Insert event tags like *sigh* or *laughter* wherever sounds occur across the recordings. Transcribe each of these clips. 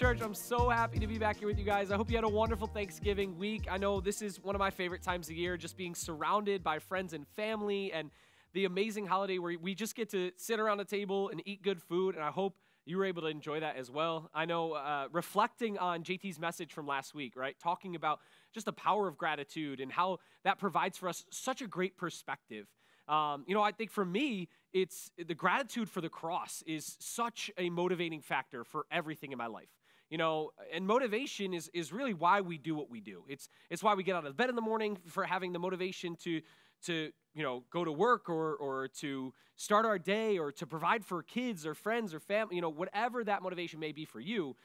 Church, I'm so happy to be back here with you guys. I hope you had a wonderful Thanksgiving week. I know this is one of my favorite times of year, just being surrounded by friends and family and the amazing holiday where we just get to sit around a table and eat good food. And I hope you were able to enjoy that as well. I know uh, reflecting on JT's message from last week, right? Talking about just the power of gratitude and how that provides for us such a great perspective. Um, you know, I think for me, it's the gratitude for the cross is such a motivating factor for everything in my life. You know, and motivation is, is really why we do what we do. It's, it's why we get out of bed in the morning for having the motivation to, to you know, go to work or, or to start our day or to provide for kids or friends or family, you know, whatever that motivation may be for you,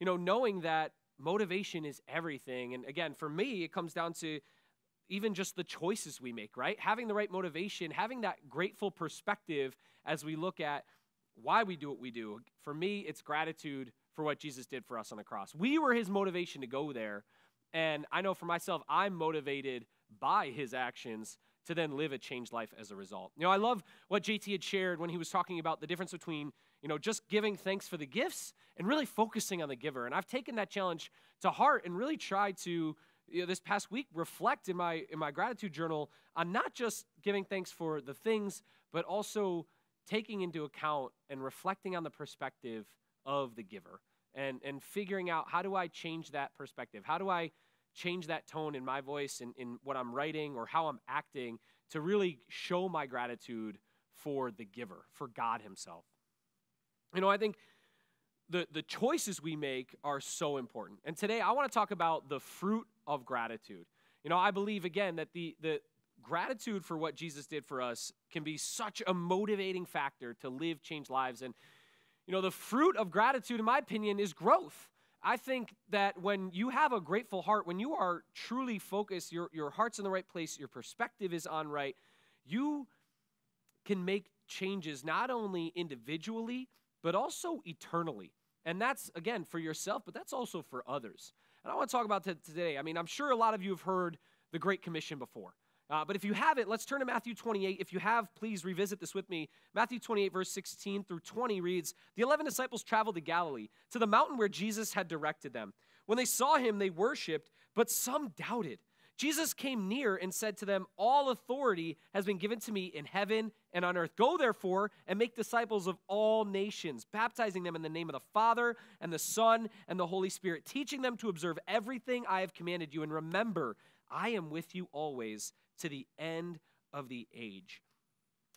you know, knowing that motivation is everything. And again, for me, it comes down to even just the choices we make, right? Having the right motivation, having that grateful perspective as we look at why we do what we do. For me, it's gratitude for what Jesus did for us on the cross. We were his motivation to go there. And I know for myself, I'm motivated by his actions to then live a changed life as a result. You know, I love what JT had shared when he was talking about the difference between, you know, just giving thanks for the gifts and really focusing on the giver. And I've taken that challenge to heart and really tried to, you know, this past week reflect in my in my gratitude journal on not just giving thanks for the things, but also taking into account and reflecting on the perspective of the giver and, and figuring out how do I change that perspective? How do I change that tone in my voice and in, in what I'm writing or how I'm acting to really show my gratitude for the giver, for God Himself? You know, I think the, the choices we make are so important. And today I want to talk about the fruit of gratitude. You know, I believe again that the, the gratitude for what Jesus did for us can be such a motivating factor to live changed lives. And you know, the fruit of gratitude, in my opinion, is growth. I think that when you have a grateful heart, when you are truly focused, your, your heart's in the right place, your perspective is on right, you can make changes not only individually, but also eternally. And that's, again, for yourself, but that's also for others. And I want to talk about that today. I mean, I'm sure a lot of you have heard the Great Commission before. Uh, but if you have it, let's turn to Matthew 28. If you have, please revisit this with me. Matthew 28, verse 16 through 20 reads The 11 disciples traveled to Galilee, to the mountain where Jesus had directed them. When they saw him, they worshiped, but some doubted. Jesus came near and said to them, All authority has been given to me in heaven and on earth. Go therefore and make disciples of all nations, baptizing them in the name of the Father and the Son and the Holy Spirit, teaching them to observe everything I have commanded you. And remember, I am with you always to the end of the age.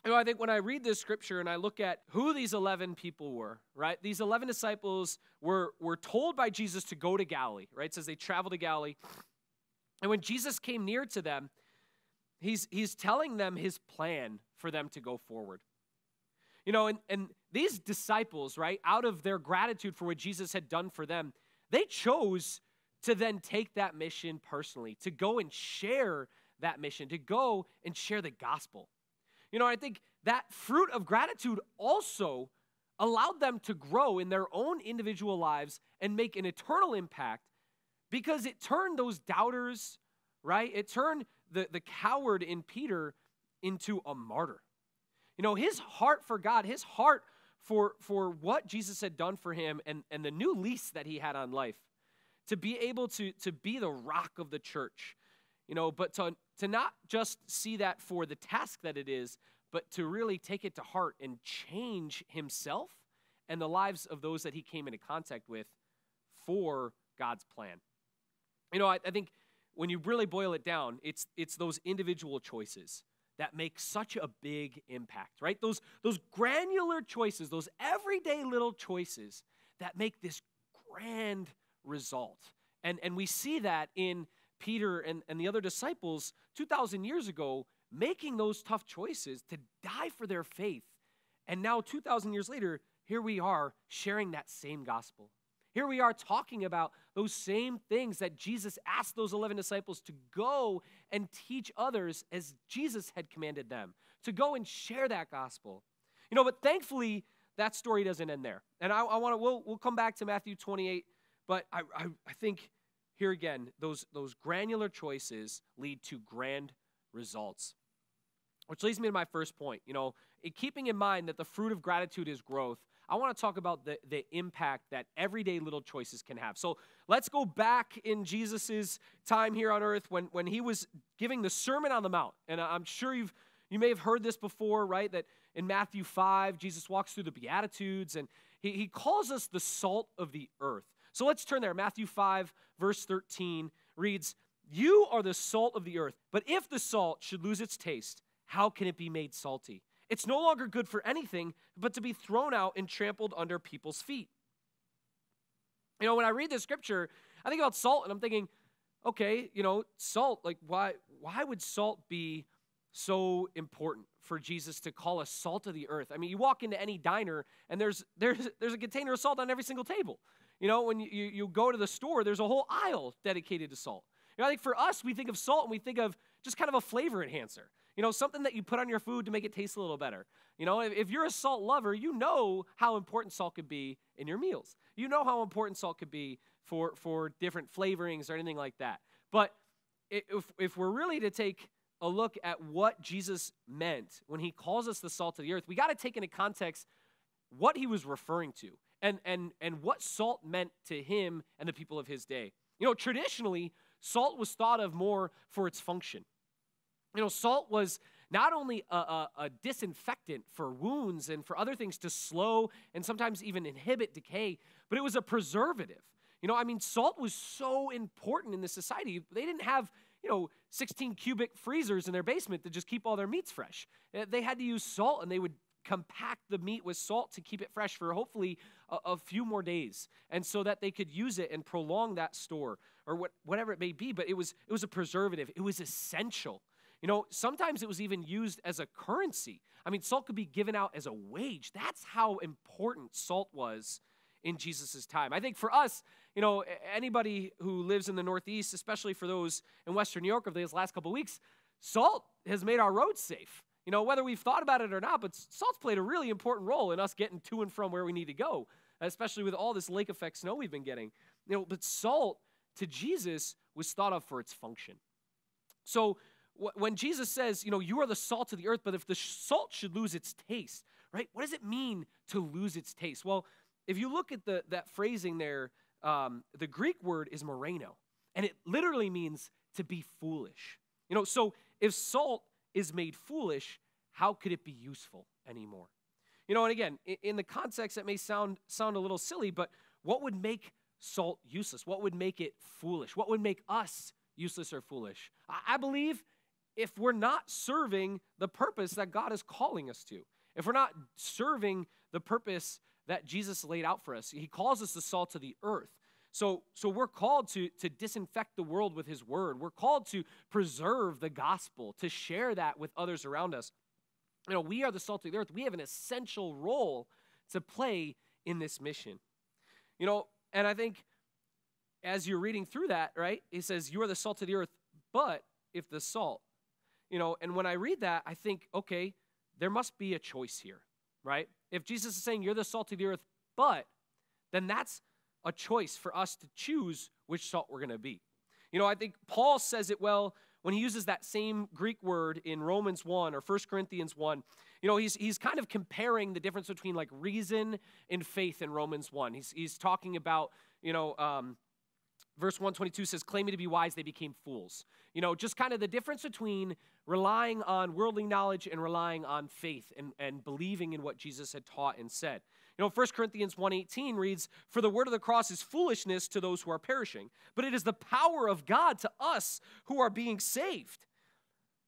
You know, I think when I read this scripture and I look at who these 11 people were, right? These 11 disciples were, were told by Jesus to go to Galilee, right? It says they traveled to Galilee. And when Jesus came near to them, he's, he's telling them his plan for them to go forward. You know, and, and these disciples, right, out of their gratitude for what Jesus had done for them, they chose to then take that mission personally, to go and share that mission to go and share the gospel. You know, I think that fruit of gratitude also allowed them to grow in their own individual lives and make an eternal impact because it turned those doubters, right? It turned the, the coward in Peter into a martyr. You know, his heart for God, his heart for, for what Jesus had done for him and, and the new lease that he had on life, to be able to, to be the rock of the church, you know, but to, to not just see that for the task that it is, but to really take it to heart and change himself and the lives of those that he came into contact with for God's plan. You know, I, I think when you really boil it down, it's, it's those individual choices that make such a big impact, right? Those, those granular choices, those everyday little choices that make this grand result. And, and we see that in Peter and, and the other disciples 2,000 years ago making those tough choices to die for their faith. And now, 2,000 years later, here we are sharing that same gospel. Here we are talking about those same things that Jesus asked those 11 disciples to go and teach others as Jesus had commanded them, to go and share that gospel. You know, but thankfully, that story doesn't end there. And I, I want to, we'll, we'll come back to Matthew 28, but I, I, I think here again, those, those granular choices lead to grand results. Which leads me to my first point. You know, in keeping in mind that the fruit of gratitude is growth, I want to talk about the, the impact that everyday little choices can have. So let's go back in Jesus's time here on earth when, when he was giving the Sermon on the Mount. And I'm sure you've you may have heard this before, right? That in Matthew 5, Jesus walks through the Beatitudes and he, he calls us the salt of the earth. So let's turn there. Matthew 5, verse 13 reads, You are the salt of the earth, but if the salt should lose its taste, how can it be made salty? It's no longer good for anything but to be thrown out and trampled under people's feet. You know, when I read this scripture, I think about salt and I'm thinking, okay, you know, salt, like why why would salt be so important for Jesus to call us salt of the earth? I mean, you walk into any diner and there's there's there's a container of salt on every single table. You know, when you, you go to the store, there's a whole aisle dedicated to salt. You know, I think for us, we think of salt and we think of just kind of a flavor enhancer. You know, something that you put on your food to make it taste a little better. You know, if, if you're a salt lover, you know how important salt could be in your meals. You know how important salt could be for, for different flavorings or anything like that. But if, if we're really to take a look at what Jesus meant when he calls us the salt of the earth, we got to take into context what he was referring to and, and, and what salt meant to him and the people of his day. You know, traditionally, salt was thought of more for its function. You know, salt was not only a, a, a, disinfectant for wounds and for other things to slow and sometimes even inhibit decay, but it was a preservative. You know, I mean, salt was so important in the society. They didn't have, you know, 16 cubic freezers in their basement to just keep all their meats fresh. Uh, they had to use salt and they would compact the meat with salt to keep it fresh for hopefully a, a few more days, and so that they could use it and prolong that store or what, whatever it may be. But it was, it was a preservative, it was essential. You know, sometimes it was even used as a currency. I mean, salt could be given out as a wage. That's how important salt was in Jesus' time. I think for us, you know, anybody who lives in the Northeast, especially for those in Western New York over these last couple weeks, salt has made our roads safe. You know, whether we've thought about it or not, but salt's played a really important role in us getting to and from where we need to go, especially with all this lake effect snow we've been getting. You know, but salt to Jesus was thought of for its function. So when Jesus says, you know, you are the salt of the earth, but if the salt should lose its taste, right? What does it mean to lose its taste? Well, if you look at the, that phrasing there, um, the Greek word is moreno, and it literally means to be foolish. You know, so if salt is made foolish, how could it be useful anymore? You know, and again, in the context, that may sound, sound a little silly, but what would make salt useless? What would make it foolish? What would make us useless or foolish? I believe if we're not serving the purpose that God is calling us to, if we're not serving the purpose that Jesus laid out for us, He calls us the salt of the earth. So, so we're called to, to disinfect the world with his word. We're called to preserve the gospel, to share that with others around us. You know, we are the salt of the earth. We have an essential role to play in this mission. You know, and I think as you're reading through that, right, he says, You are the salt of the earth, but if the salt, you know, and when I read that, I think, okay, there must be a choice here, right? If Jesus is saying you're the salt of the earth, but then that's a choice for us to choose which salt we're going to be. You know, I think Paul says it well when he uses that same Greek word in Romans 1 or 1 Corinthians 1. You know, he's, he's kind of comparing the difference between like reason and faith in Romans 1. He's, he's talking about, you know, um, verse 122 says, claiming to be wise, they became fools. You know, just kind of the difference between relying on worldly knowledge and relying on faith and, and believing in what Jesus had taught and said. You know, 1 Corinthians 1:18 reads, "For the word of the cross is foolishness to those who are perishing, but it is the power of God to us who are being saved."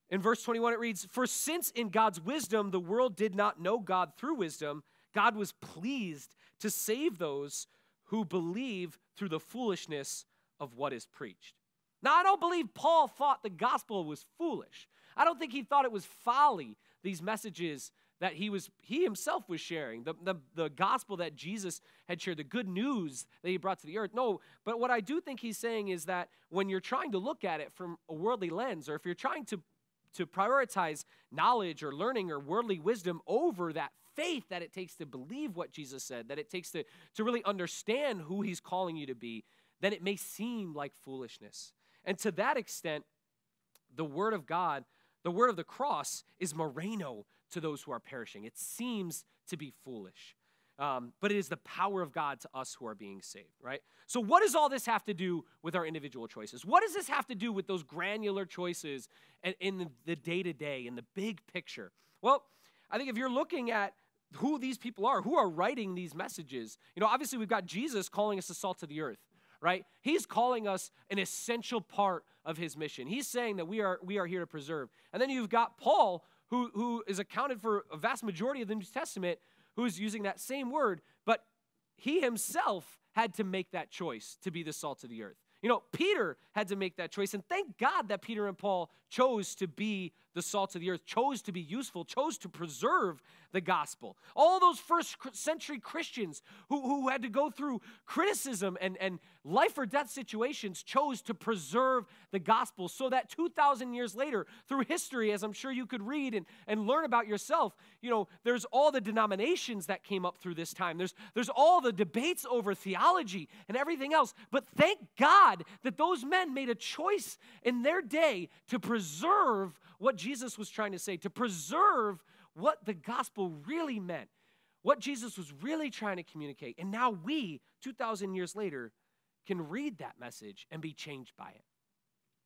In verse 21 it reads, "For since in God's wisdom the world did not know God through wisdom, God was pleased to save those who believe through the foolishness of what is preached." Now, I don't believe Paul thought the gospel was foolish. I don't think he thought it was folly, these messages that he was he himself was sharing the, the, the gospel that jesus had shared the good news that he brought to the earth no but what i do think he's saying is that when you're trying to look at it from a worldly lens or if you're trying to to prioritize knowledge or learning or worldly wisdom over that faith that it takes to believe what jesus said that it takes to to really understand who he's calling you to be then it may seem like foolishness and to that extent the word of god the word of the cross is moreno to those who are perishing. It seems to be foolish, um, but it is the power of God to us who are being saved, right? So, what does all this have to do with our individual choices? What does this have to do with those granular choices in the day to day, in the big picture? Well, I think if you're looking at who these people are, who are writing these messages, you know, obviously we've got Jesus calling us the salt of the earth right he's calling us an essential part of his mission he's saying that we are we are here to preserve and then you've got paul who, who is accounted for a vast majority of the New Testament, who is using that same word, but he himself had to make that choice to be the salt of the earth. You know, Peter had to make that choice, and thank God that Peter and Paul chose to be the salt of the earth, chose to be useful, chose to preserve the gospel. All those first century Christians who, who had to go through criticism and, and life or death situations chose to preserve the gospel so that 2,000 years later, through history, as I'm sure you could read and, and learn about yourself, you know, there's all the denominations that came up through this time. There's, there's all the debates over theology and everything else. But thank God that those men made a choice in their day to preserve what Jesus was trying to say, to preserve what the gospel really meant, what Jesus was really trying to communicate. And now we, 2,000 years later, can read that message and be changed by it.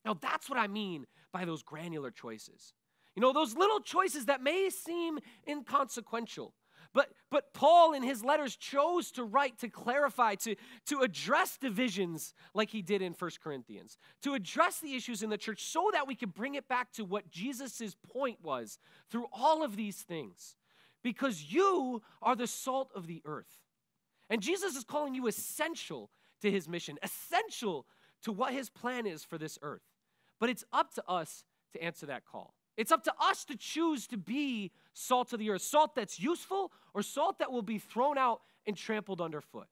Now, that's what I mean by those granular choices. You know, those little choices that may seem inconsequential, but, but Paul, in his letters, chose to write, to clarify, to, to address divisions like he did in First Corinthians, to address the issues in the church so that we could bring it back to what Jesus' point was through all of these things. Because you are the salt of the earth. And Jesus is calling you essential to his mission, essential to what his plan is for this earth. But it's up to us to answer that call. It's up to us to choose to be salt of the earth. Salt that's useful or salt that will be thrown out and trampled underfoot.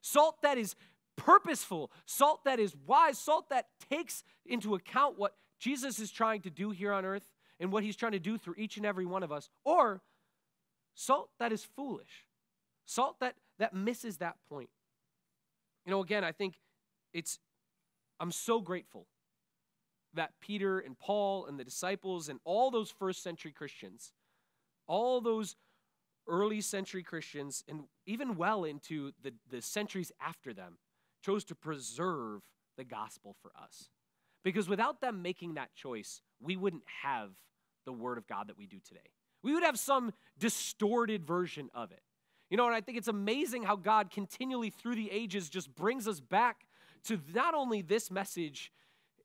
Salt that is purposeful, salt that is wise, salt that takes into account what Jesus is trying to do here on earth and what he's trying to do through each and every one of us, or salt that is foolish, salt that, that misses that point. You know, again, I think it's, I'm so grateful that Peter and Paul and the disciples and all those first century Christians all those early century Christians, and even well into the, the centuries after them, chose to preserve the gospel for us. Because without them making that choice, we wouldn't have the word of God that we do today. We would have some distorted version of it. You know, and I think it's amazing how God continually through the ages just brings us back to not only this message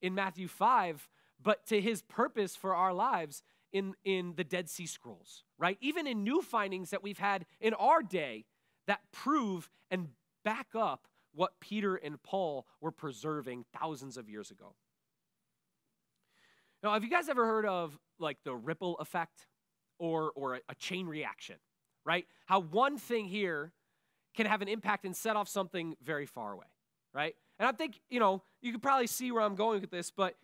in Matthew 5, but to his purpose for our lives in, in the Dead Sea Scrolls, right? Even in new findings that we've had in our day that prove and back up what Peter and Paul were preserving thousands of years ago. Now, have you guys ever heard of like the ripple effect or, or a, a chain reaction, right? How one thing here can have an impact and set off something very far away, right? And I think, you know, you could probably see where I'm going with this, but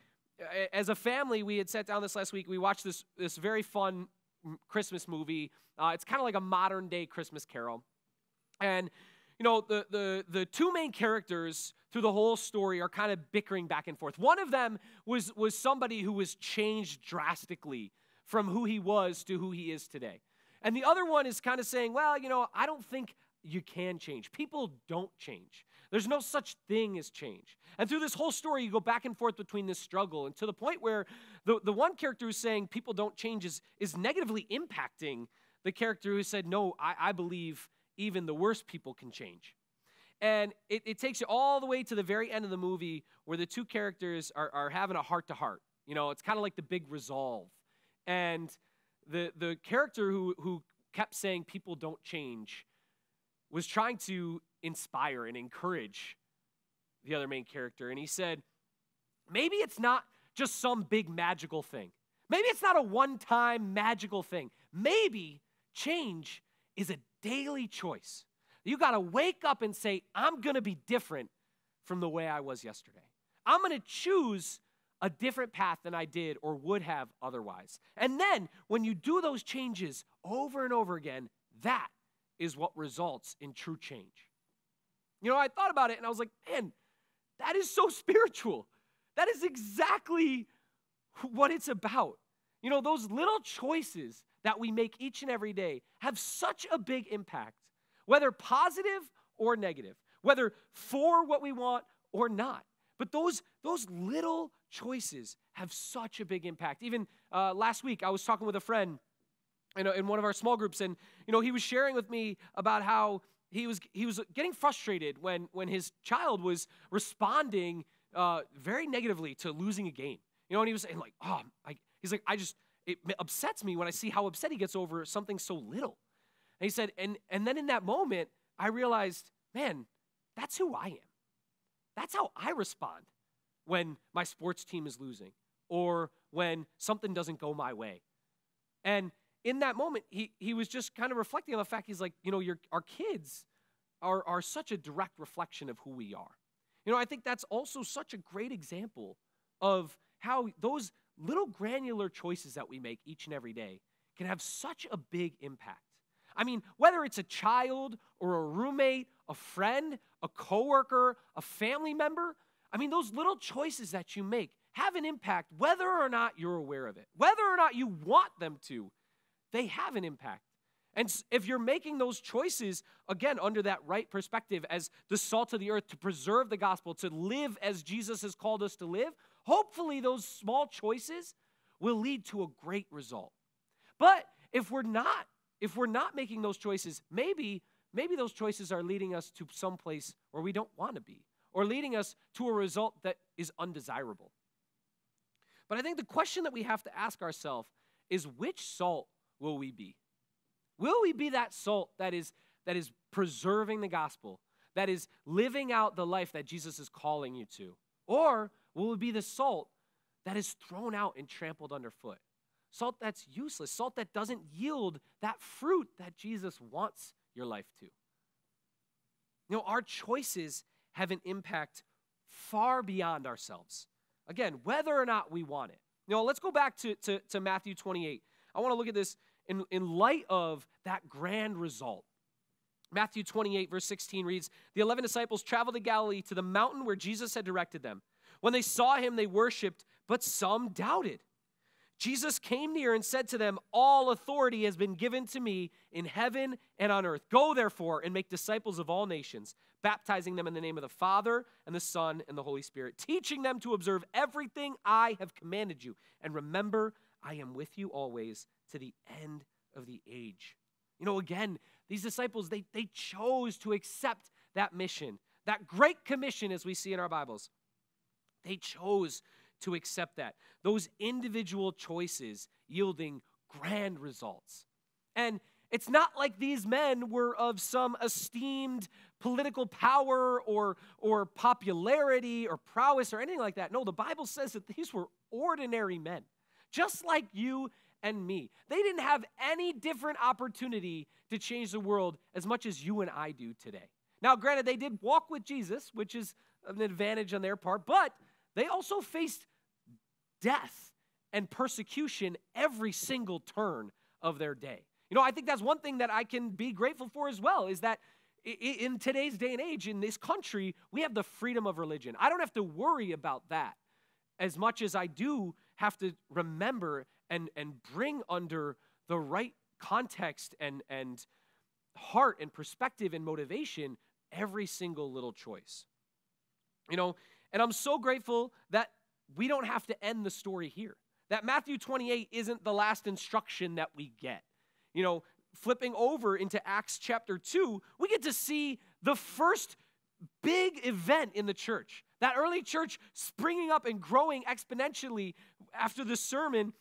as a family, we had sat down this last week. We watched this, this very fun Christmas movie. Uh, it's kind of like a modern day Christmas Carol. And, you know, the, the, the two main characters through the whole story are kind of bickering back and forth. One of them was, was somebody who was changed drastically from who he was to who he is today. And the other one is kind of saying, well, you know, I don't think you can change. People don't change. There's no such thing as change. And through this whole story, you go back and forth between this struggle, and to the point where the, the one character who's saying people don't change is, is negatively impacting the character who said, No, I, I believe even the worst people can change. And it, it, takes you all the way to the very end of the movie where the two characters are, are having a heart to heart. You know, it's kind of like the big resolve. And the, the character who, who kept saying people don't change was trying to inspire and encourage the other main character. And he said, maybe it's not just some big magical thing. Maybe it's not a one time magical thing. Maybe change is a daily choice. You got to wake up and say, I'm going to be different from the way I was yesterday. I'm going to choose a different path than I did or would have otherwise. And then when you do those changes over and over again, that is what results in true change. You know, I thought about it and I was like, man, that is so *laughs* spiritual. That is exactly what it's about. You know, those little choices that we make each and every day have such a big impact, whether positive or negative, whether for what we want or not. But those, those little choices have such a big impact. Even uh, last week, I was talking with a friend in, a, in one of our small groups, and you know, he was sharing with me about how he was he was getting frustrated when when his child was responding uh, very negatively to losing a game. You know, and he was saying like, "Oh, I, he's like, I just it upsets me when I see how upset he gets over something so little." And he said, and and then in that moment, I realized, man, that's who I am. That's how I respond when my sports team is losing or when something doesn't go my way. And in that moment, he, he was just kind of reflecting on the fact he's like, you know, your, our kids are, are such a direct reflection of who we are. You know, I think that's also such a great example of how those little granular choices that we make each and every day can have such a big impact. I mean, whether it's a child or a roommate, a friend, a coworker, a family member, I mean, those little choices that you make have an impact whether or not you're aware of it, whether or not you want them to, they have an impact. And if you're making those choices, again, under that right perspective, as the salt of the earth, to preserve the gospel, to live as Jesus has called us to live, hopefully those small choices will lead to a great result. But if we're not, if we're not making those choices, maybe, maybe those choices are leading us to some place where we don't want to be, or leading us to a result that is undesirable. But I think the question that we have to ask ourselves is which salt will we be? Will we be that salt that is, that is preserving the gospel, that is living out the life that Jesus is calling you to? Or will we be the salt that is thrown out and trampled underfoot? Salt that's useless, salt that doesn't yield that fruit that Jesus wants your life to. You know, our choices have an impact far beyond ourselves. Again, whether or not we want it. You know, let's go back to, to, to Matthew 28. I want to look at this in, in light of that grand result. Matthew 28, verse 16 reads The 11 disciples traveled to Galilee to the mountain where Jesus had directed them. When they saw him, they worshiped, but some doubted. Jesus came near and said to them, All authority has been given to me in heaven and on earth. Go therefore and make disciples of all nations, baptizing them in the name of the Father and the Son and the Holy Spirit, teaching them to observe everything I have commanded you. And remember, I am with you always to the end of the age. You know, again, these disciples, they, they chose to accept that mission, that great commission as we see in our Bibles. They chose to accept that. Those individual choices yielding grand results. And it's not like these men were of some esteemed political power or, or popularity or prowess or anything like that. No, the Bible says that these were ordinary men just like you and me. They didn't have any different opportunity to change the world as much as you and I do today. Now, granted, they did walk with Jesus, which is an advantage on their part, but they also faced death and persecution every single turn of their day. You know, I think that's one thing that I can be grateful for as well is that in today's day and age, in this country, we have the freedom of religion. I don't have to worry about that as much as I do have to remember and, and bring under the right context and, and heart and perspective and motivation every single little choice. You know, and I'm so grateful that we don't have to end the story here. That Matthew 28 isn't the last instruction that we get. You know, flipping over into Acts chapter 2, we get to see the first big event in the church. That early church springing up and growing exponentially after the sermon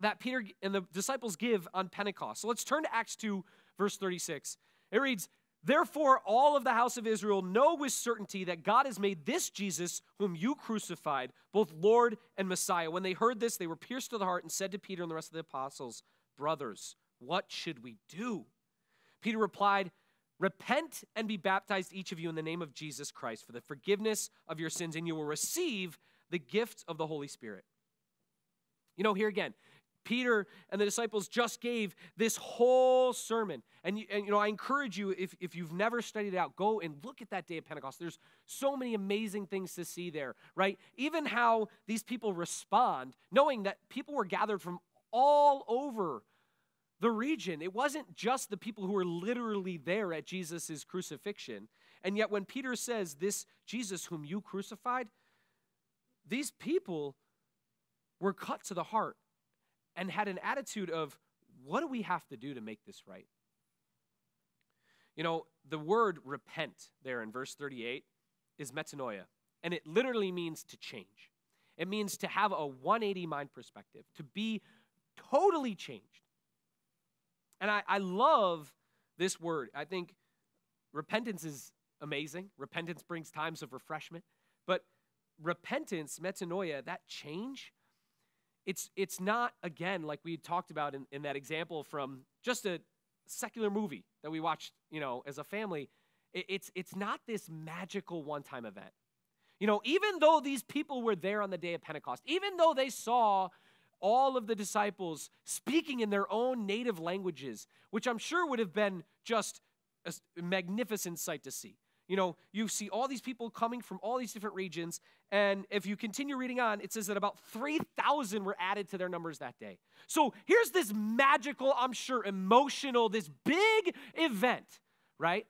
that Peter and the disciples give on Pentecost. So let's turn to Acts 2, verse 36. It reads, Therefore, all of the house of Israel know with certainty that God has made this Jesus, whom you crucified, both Lord and Messiah. When they heard this, they were pierced to the heart and said to Peter and the rest of the apostles, Brothers, what should we do? Peter replied, Repent and be baptized, each of you, in the name of Jesus Christ for the forgiveness of your sins, and you will receive the gift of the Holy Spirit. You know, here again, Peter and the disciples just gave this whole sermon. And, and you know, I encourage you, if, if you've never studied it out, go and look at that day of Pentecost. There's so many amazing things to see there, right? Even how these people respond, knowing that people were gathered from all over the region. It wasn't just the people who were literally there at Jesus' crucifixion. And yet, when Peter says, This Jesus whom you crucified, these people were cut to the heart and had an attitude of, what do we have to do to make this right? You know, the word repent there in verse 38 is metanoia, and it literally means to change. It means to have a 180 mind perspective, to be totally changed. And I, I love this word. I think repentance is amazing. Repentance brings times of refreshment. But repentance, metanoia, that change, it's, it's not, again, like we talked about in, in that example from just a secular movie that we watched, you know, as a family. It, it's, it's not this magical one time event. You know, even though these people were there on the day of Pentecost, even though they saw all of the disciples speaking in their own native languages, which I'm sure would have been just a magnificent sight to see you know, you see all these people coming from all these different regions. And if you continue reading on, it says that about 3,000 were added to their numbers that day. So here's this magical, I'm sure, emotional, this big event, right?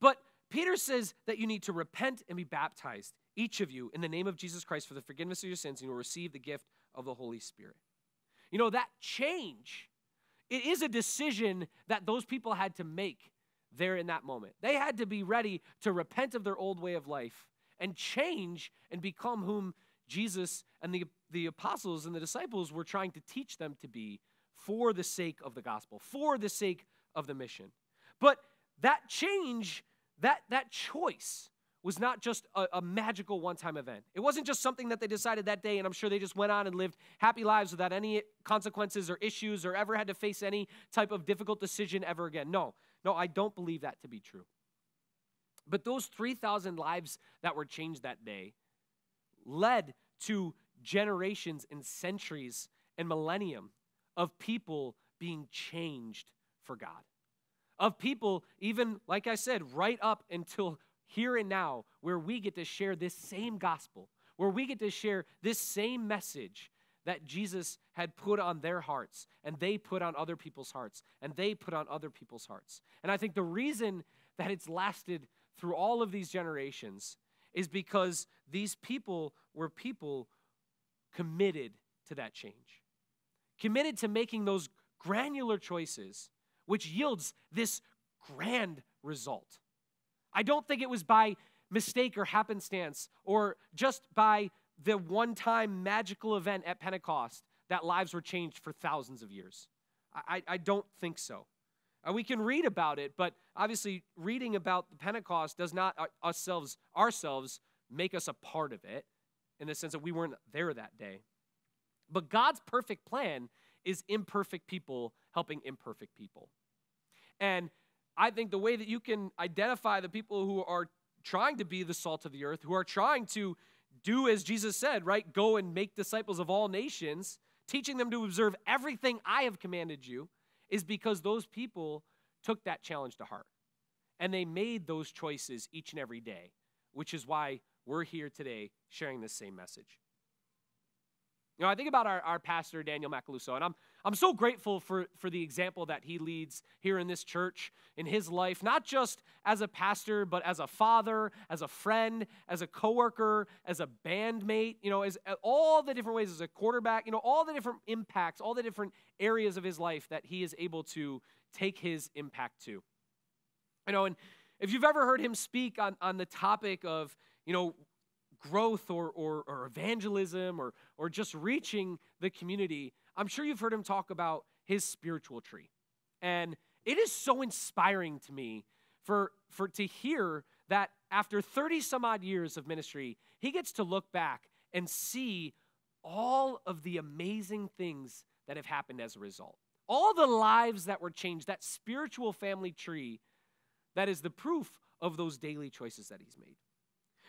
But Peter says that you need to repent and be baptized, each of you, in the name of Jesus Christ for the forgiveness of your sins, and you will receive the gift of the Holy Spirit. You know, that change, it is a decision that those people had to make there in that moment. They had to be ready to repent of their old way of life and change and become whom Jesus and the, the apostles and the disciples were trying to teach them to be for the sake of the gospel, for the sake of the mission. But that change, that, that choice, was not just a, a magical one time event. It wasn't just something that they decided that day, and I'm sure they just went on and lived happy lives without any consequences or issues or ever had to face any type of difficult decision ever again. No, no, I don't believe that to be true. But those 3,000 lives that were changed that day led to generations and centuries and millennium of people being changed for God. Of people, even like I said, right up until here and now, where we get to share this same gospel, where we get to share this same message that Jesus had put on their hearts, and they put on other people's hearts, and they put on other people's hearts. And I think the reason that it's lasted through all of these generations is because these people were people committed to that change, committed to making those granular choices, which yields this grand result. I don't think it was by mistake or happenstance or just by the one time magical event at Pentecost that lives were changed for thousands of years. I, I don't think so. we can read about it, but obviously, reading about the Pentecost does not uh, ourselves, ourselves make us a part of it in the sense that we weren't there that day. But God's perfect plan is imperfect people helping imperfect people. And I think the way that you can identify the people who are trying to be the salt of the earth, who are trying to do as Jesus said, right? Go and make disciples of all nations, teaching them to observe everything I have commanded you, is because those people took that challenge to heart. And they made those choices each and every day, which is why we're here today sharing this same message. You know, I think about our, our pastor, Daniel Macaluso, and I'm, I'm so grateful for, for the example that he leads here in this church, in his life, not just as a pastor, but as a father, as a friend, as a coworker, as a bandmate, you know, as uh, all the different ways, as a quarterback, you know, all the different impacts, all the different areas of his life that he is able to take his impact to. You know, and if you've ever heard him speak on, on the topic of, you know, growth or, or, or evangelism or, or just reaching the community, I'm sure you've heard him talk about his spiritual tree. And it is so inspiring to me for, for to hear that after 30 some odd years of ministry, he gets to look back and see all of the amazing things that have happened as a result. All the lives that were changed, that spiritual family tree that is the proof of those daily choices that he's made.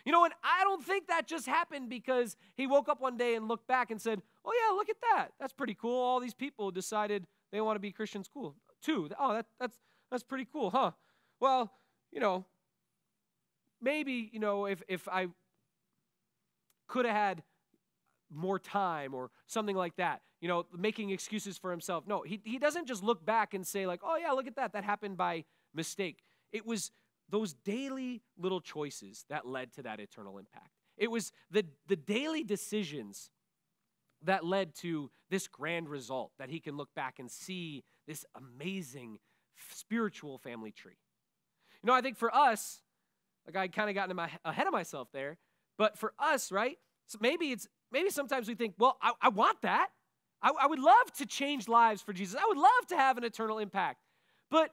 You know, and I don't think that just happened because he woke up one day and looked back and said, Oh, yeah, look at that. That's pretty cool. All these people decided they want to be Christians cool. Oh, that, that's, that's pretty cool, huh? Well, you know, maybe, you know, if, if I could have had more time or something like that, you know, making excuses for himself. No, he, he doesn't just look back and say, like, oh, yeah, look at that. That happened by mistake. It was those daily little choices that led to that eternal impact. It was the, the daily decisions that led to this grand result that he can look back and see this amazing spiritual family tree. You know, I think for us, like I kind of got my, ahead of myself there, but for us, right? So maybe it's maybe sometimes we think, well, I, I want that. I, I would love to change lives for Jesus. I would love to have an eternal impact. But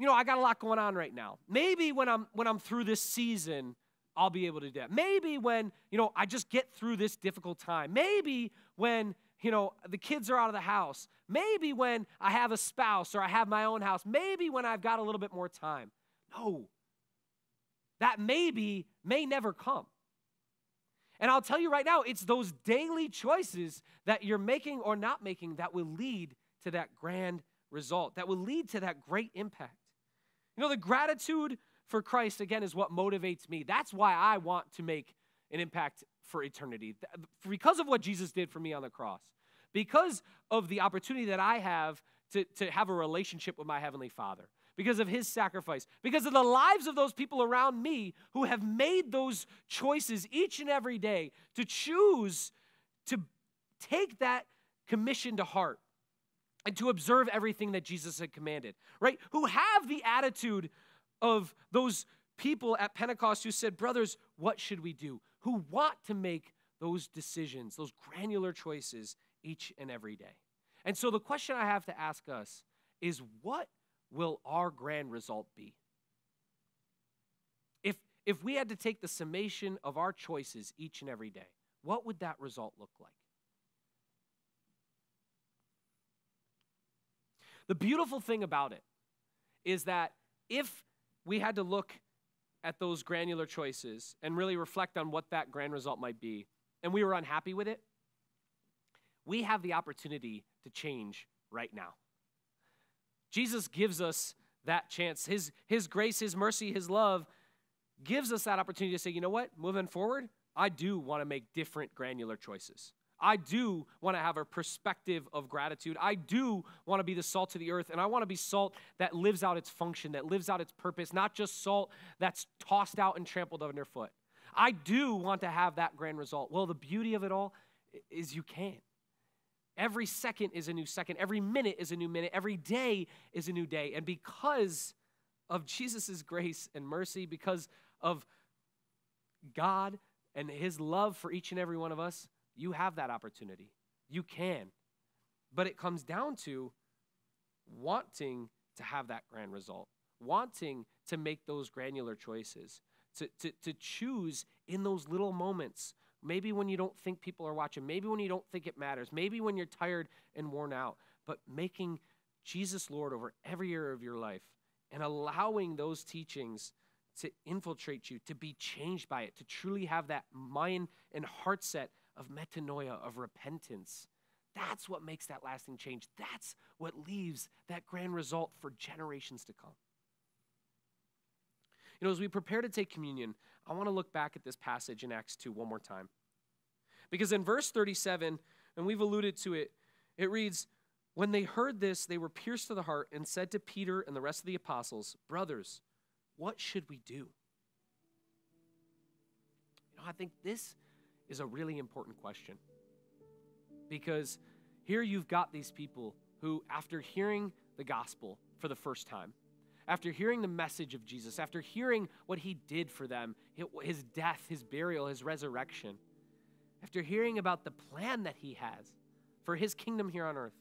you know, I got a lot going on right now. Maybe when I'm when I'm through this season, I'll be able to do that. Maybe when, you know, I just get through this difficult time. Maybe when, you know, the kids are out of the house. Maybe when I have a spouse or I have my own house. Maybe when I've got a little bit more time. No. That maybe may never come. And I'll tell you right now, it's those daily choices that you're making or not making that will lead to that grand result, that will lead to that great impact. You know, the gratitude for Christ, again, is what motivates me. That's why I want to make an impact for eternity. Because of what Jesus did for me on the cross, because of the opportunity that I have to, to have a relationship with my Heavenly Father, because of His sacrifice, because of the lives of those people around me who have made those choices each and every day to choose to take that commission to heart and to observe everything that Jesus had commanded, right? Who have the attitude of those people at Pentecost who said, Brothers, what should we do? Who want to make those decisions, those granular choices each and every day. And so the question I have to ask us is what will our grand result be? If if we had to take the summation of our choices each and every day, what would that result look like? The beautiful thing about it is that if we had to look at those granular choices and really reflect on what that grand result might be, and we were unhappy with it, we have the opportunity to change right now. Jesus gives us that chance. His, his grace, His mercy, His love gives us that opportunity to say, you know what, moving forward, I do want to make different granular choices. I do want to have a perspective of gratitude. I do want to be the salt to the earth, and I want to be salt that lives out its function, that lives out its purpose, not just salt that's tossed out and trampled underfoot. I do want to have that grand result. Well, the beauty of it all is you can. Every second is a new second. Every minute is a new minute. Every day is a new day. And because of Jesus' grace and mercy, because of God and his love for each and every one of us, you have that opportunity. You can. But it comes down to wanting to have that grand result, wanting to make those granular choices, to, to, to choose in those little moments. Maybe when you don't think people are watching, maybe when you don't think it matters, maybe when you're tired and worn out, but making Jesus Lord over every area of your life and allowing those teachings to infiltrate you, to be changed by it, to truly have that mind and heart set of metanoia, of repentance. That's what makes that lasting change. That's what leaves that grand result for generations to come. You know, as we prepare to take communion, I want to look back at this passage in Acts 2 one more time. Because in verse 37, and we've alluded to it, it reads, When they heard this, they were pierced to the heart and said to Peter and the rest of the apostles, Brothers, what should we do? You know, I think this is a really important question. Because here you've got these people who, after hearing the gospel for the first time, after hearing the message of Jesus, after hearing what he did for them, his death, his burial, his resurrection, after hearing about the plan that he has for his kingdom here on earth,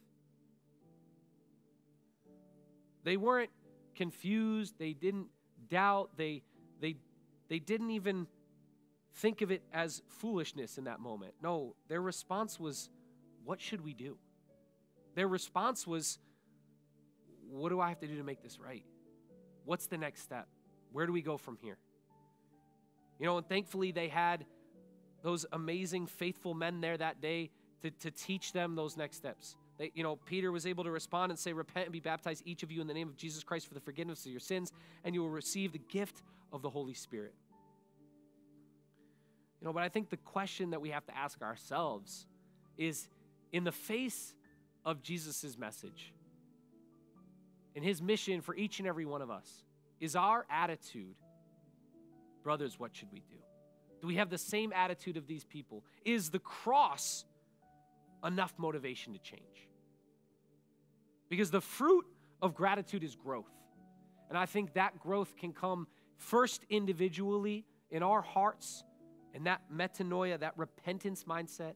they weren't confused, they didn't doubt, they, they, they didn't even think of it as foolishness in that moment. No, their response was, What should we do? Their response was, What do I have to do to make this right? What's the next step? Where do we go from here? You know, and thankfully they had those amazing, faithful men there that day to, to teach them those next steps. They, you know, Peter was able to respond and say, Repent and be baptized, each of you, in the name of Jesus Christ for the forgiveness of your sins, and you will receive the gift of the Holy Spirit. You know, but I think the question that we have to ask ourselves is in the face of Jesus' message and his mission for each and every one of us, is our attitude, brothers, what should we do? Do we have the same attitude of these people? Is the cross enough motivation to change? Because the fruit of gratitude is growth. And I think that growth can come first individually in our hearts and that metanoia, that repentance mindset,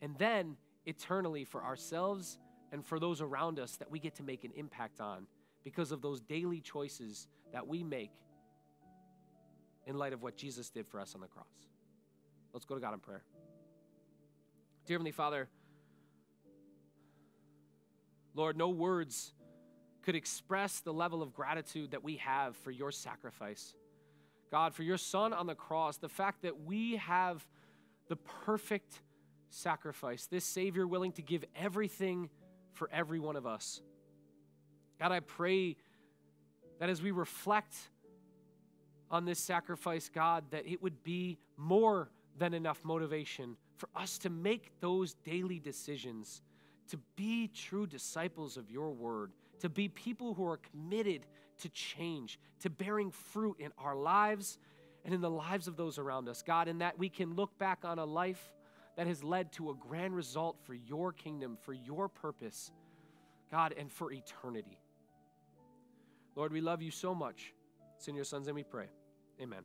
and then eternally for ourselves and for those around us that we get to make an impact on because of those daily choices that we make in light of what Jesus did for us on the cross. Let's go to God in prayer. Dear Heavenly Father, Lord, no words could express the level of gratitude that we have for your sacrifice. God, for your Son on the cross, the fact that we have the perfect sacrifice, this Savior willing to give everything for every one of us. God, I pray that as we reflect on this sacrifice, God, that it would be more than enough motivation for us to make those daily decisions, to be true disciples of your word, to be people who are committed to change, to bearing fruit in our lives and in the lives of those around us, God, in that we can look back on a life that has led to a grand result for your kingdom, for your purpose, God, and for eternity. Lord, we love you so much. It's in your son's name we pray. Amen.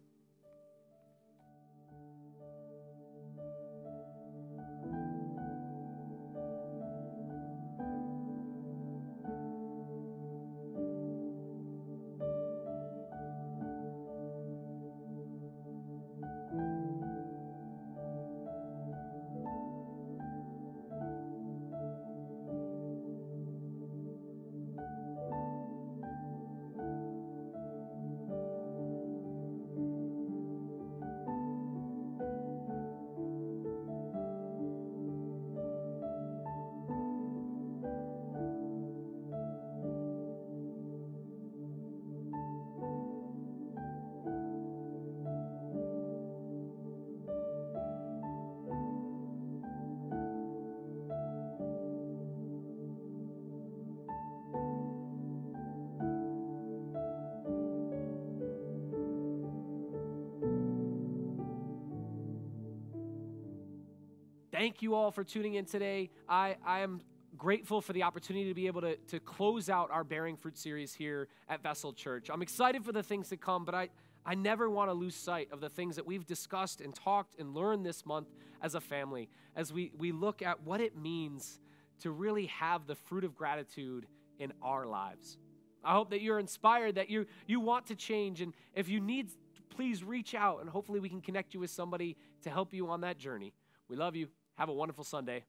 thank you all for tuning in today. I, I am grateful for the opportunity to be able to, to close out our Bearing Fruit series here at Vessel Church. I'm excited for the things to come, but I, I never want to lose sight of the things that we've discussed and talked and learned this month as a family, as we, we look at what it means to really have the fruit of gratitude in our lives. I hope that you're inspired, that you, you want to change. And if you need, please reach out and hopefully we can connect you with somebody to help you on that journey. We love you. Have a wonderful Sunday.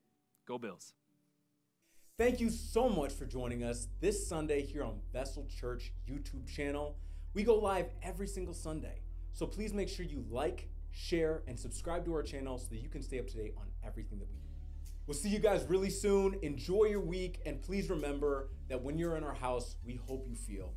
Go Bills. Thank you so much for joining us this Sunday here on Vessel Church YouTube channel. We go live every single Sunday. So please make sure you like, share, and subscribe to our channel so that you can stay up to date on everything that we do. We'll see you guys really soon. Enjoy your week, and please remember that when you're in our house, we hope you feel